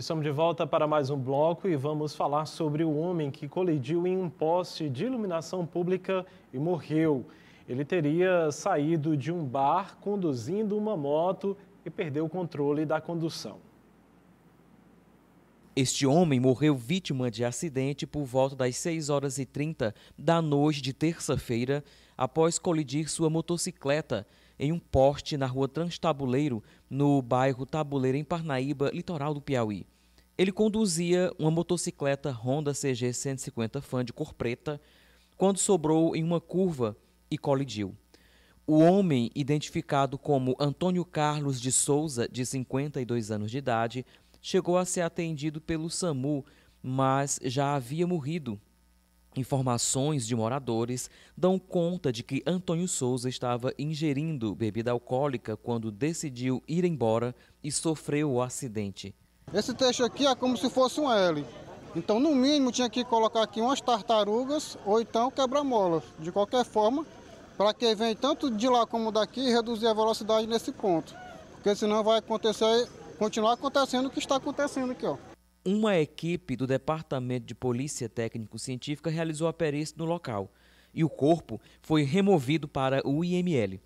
Estamos de volta para mais um bloco e vamos falar sobre o homem que colidiu em um poste de iluminação pública e morreu. Ele teria saído de um bar conduzindo uma moto e perdeu o controle da condução. Este homem morreu vítima de acidente por volta das 6 horas e 30 da noite de terça-feira, após colidir sua motocicleta em um poste na rua Transtabuleiro, no bairro Tabuleiro, em Parnaíba, litoral do Piauí. Ele conduzia uma motocicleta Honda CG 150 Fan de cor preta quando sobrou em uma curva e colidiu. O homem, identificado como Antônio Carlos de Souza, de 52 anos de idade, chegou a ser atendido pelo SAMU, mas já havia morrido. Informações de moradores dão conta de que Antônio Souza estava ingerindo bebida alcoólica quando decidiu ir embora e sofreu o acidente. Esse trecho aqui é como se fosse um L. Então, no mínimo, tinha que colocar aqui umas tartarugas ou então quebra-mola. De qualquer forma, para que vem tanto de lá como daqui, reduzir a velocidade nesse ponto. Porque senão vai acontecer continuar acontecendo o que está acontecendo aqui, ó. Uma equipe do Departamento de Polícia Técnico-Científica realizou a perícia no local e o corpo foi removido para o IML.